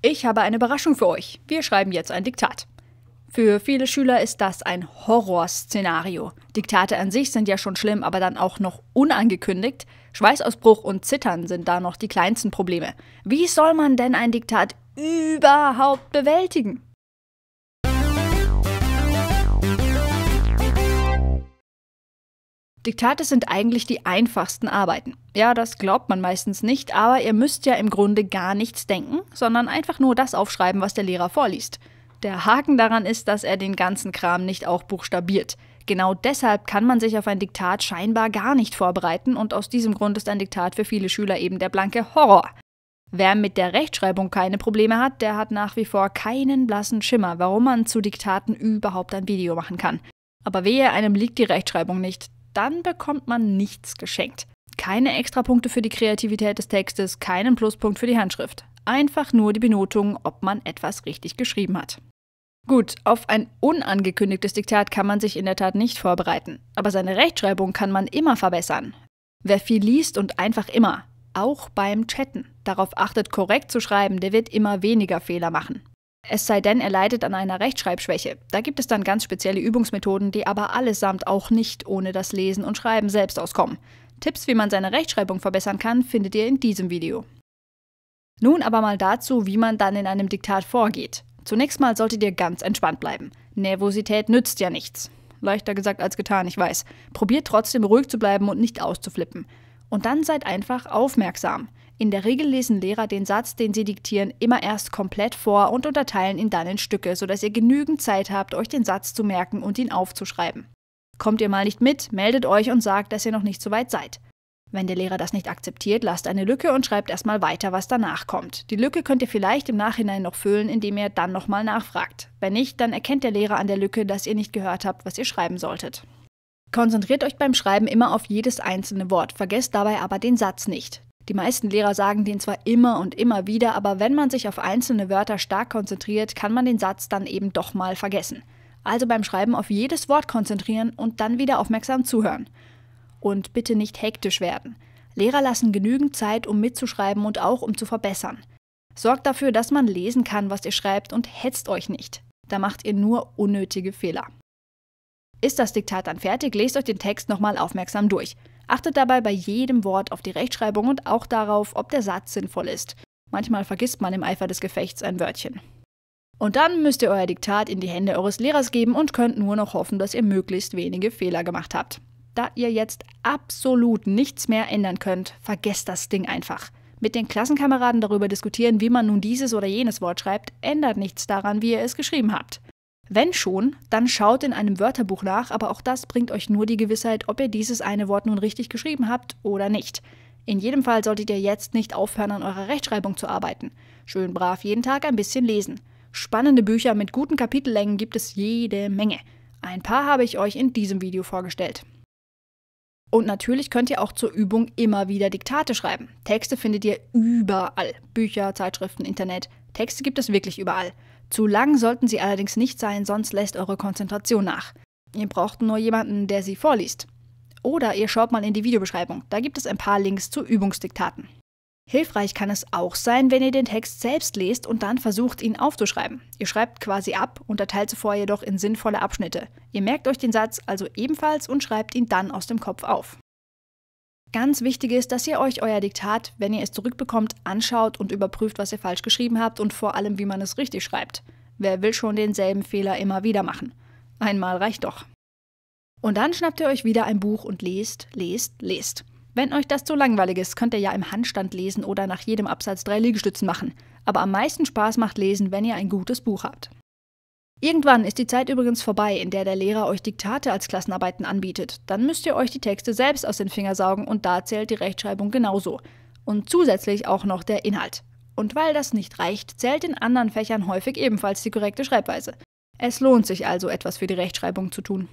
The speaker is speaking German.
Ich habe eine Überraschung für euch. Wir schreiben jetzt ein Diktat. Für viele Schüler ist das ein Horrorszenario. Diktate an sich sind ja schon schlimm, aber dann auch noch unangekündigt. Schweißausbruch und Zittern sind da noch die kleinsten Probleme. Wie soll man denn ein Diktat überhaupt bewältigen? Diktate sind eigentlich die einfachsten Arbeiten. Ja, das glaubt man meistens nicht, aber ihr müsst ja im Grunde gar nichts denken, sondern einfach nur das aufschreiben, was der Lehrer vorliest. Der Haken daran ist, dass er den ganzen Kram nicht auch buchstabiert. Genau deshalb kann man sich auf ein Diktat scheinbar gar nicht vorbereiten und aus diesem Grund ist ein Diktat für viele Schüler eben der blanke Horror. Wer mit der Rechtschreibung keine Probleme hat, der hat nach wie vor keinen blassen Schimmer, warum man zu Diktaten überhaupt ein Video machen kann. Aber wehe, einem liegt die Rechtschreibung nicht, dann bekommt man nichts geschenkt. Keine Extrapunkte für die Kreativität des Textes, keinen Pluspunkt für die Handschrift. Einfach nur die Benotung, ob man etwas richtig geschrieben hat. Gut, auf ein unangekündigtes Diktat kann man sich in der Tat nicht vorbereiten, aber seine Rechtschreibung kann man immer verbessern. Wer viel liest und einfach immer, auch beim Chatten, darauf achtet, korrekt zu schreiben, der wird immer weniger Fehler machen. Es sei denn, er leidet an einer Rechtschreibschwäche. Da gibt es dann ganz spezielle Übungsmethoden, die aber allesamt auch nicht ohne das Lesen und Schreiben selbst auskommen. Tipps, wie man seine Rechtschreibung verbessern kann, findet ihr in diesem Video. Nun aber mal dazu, wie man dann in einem Diktat vorgeht. Zunächst mal solltet ihr ganz entspannt bleiben. Nervosität nützt ja nichts. Leichter gesagt als getan, ich weiß. Probiert trotzdem ruhig zu bleiben und nicht auszuflippen. Und dann seid einfach aufmerksam. In der Regel lesen Lehrer den Satz, den sie diktieren, immer erst komplett vor und unterteilen ihn dann in Stücke, sodass ihr genügend Zeit habt, euch den Satz zu merken und ihn aufzuschreiben. Kommt ihr mal nicht mit, meldet euch und sagt, dass ihr noch nicht so weit seid. Wenn der Lehrer das nicht akzeptiert, lasst eine Lücke und schreibt erstmal weiter, was danach kommt. Die Lücke könnt ihr vielleicht im Nachhinein noch füllen, indem ihr dann nochmal nachfragt. Wenn nicht, dann erkennt der Lehrer an der Lücke, dass ihr nicht gehört habt, was ihr schreiben solltet. Konzentriert euch beim Schreiben immer auf jedes einzelne Wort, vergesst dabei aber den Satz nicht. Die meisten Lehrer sagen den zwar immer und immer wieder, aber wenn man sich auf einzelne Wörter stark konzentriert, kann man den Satz dann eben doch mal vergessen. Also beim Schreiben auf jedes Wort konzentrieren und dann wieder aufmerksam zuhören. Und bitte nicht hektisch werden. Lehrer lassen genügend Zeit, um mitzuschreiben und auch um zu verbessern. Sorgt dafür, dass man lesen kann, was ihr schreibt und hetzt euch nicht. Da macht ihr nur unnötige Fehler. Ist das Diktat dann fertig, lest euch den Text nochmal aufmerksam durch. Achtet dabei bei jedem Wort auf die Rechtschreibung und auch darauf, ob der Satz sinnvoll ist. Manchmal vergisst man im Eifer des Gefechts ein Wörtchen. Und dann müsst ihr euer Diktat in die Hände eures Lehrers geben und könnt nur noch hoffen, dass ihr möglichst wenige Fehler gemacht habt. Da ihr jetzt absolut nichts mehr ändern könnt, vergesst das Ding einfach. Mit den Klassenkameraden darüber diskutieren, wie man nun dieses oder jenes Wort schreibt, ändert nichts daran, wie ihr es geschrieben habt. Wenn schon, dann schaut in einem Wörterbuch nach, aber auch das bringt euch nur die Gewissheit, ob ihr dieses eine Wort nun richtig geschrieben habt oder nicht. In jedem Fall solltet ihr jetzt nicht aufhören, an eurer Rechtschreibung zu arbeiten. Schön brav jeden Tag ein bisschen lesen. Spannende Bücher mit guten Kapitellängen gibt es jede Menge. Ein paar habe ich euch in diesem Video vorgestellt. Und natürlich könnt ihr auch zur Übung immer wieder Diktate schreiben. Texte findet ihr überall. Bücher, Zeitschriften, Internet. Texte gibt es wirklich überall. Zu lang sollten sie allerdings nicht sein, sonst lässt eure Konzentration nach. Ihr braucht nur jemanden, der sie vorliest. Oder ihr schaut mal in die Videobeschreibung, da gibt es ein paar Links zu Übungsdiktaten. Hilfreich kann es auch sein, wenn ihr den Text selbst lest und dann versucht, ihn aufzuschreiben. Ihr schreibt quasi ab, unterteilt zuvor jedoch in sinnvolle Abschnitte. Ihr merkt euch den Satz also ebenfalls und schreibt ihn dann aus dem Kopf auf. Ganz wichtig ist, dass ihr euch euer Diktat, wenn ihr es zurückbekommt, anschaut und überprüft, was ihr falsch geschrieben habt und vor allem, wie man es richtig schreibt. Wer will schon denselben Fehler immer wieder machen? Einmal reicht doch. Und dann schnappt ihr euch wieder ein Buch und lest, lest, lest. Wenn euch das zu langweilig ist, könnt ihr ja im Handstand lesen oder nach jedem Absatz drei Liegestützen machen. Aber am meisten Spaß macht Lesen, wenn ihr ein gutes Buch habt. Irgendwann ist die Zeit übrigens vorbei, in der der Lehrer euch Diktate als Klassenarbeiten anbietet. Dann müsst ihr euch die Texte selbst aus den Fingern saugen und da zählt die Rechtschreibung genauso. Und zusätzlich auch noch der Inhalt. Und weil das nicht reicht, zählt in anderen Fächern häufig ebenfalls die korrekte Schreibweise. Es lohnt sich also, etwas für die Rechtschreibung zu tun.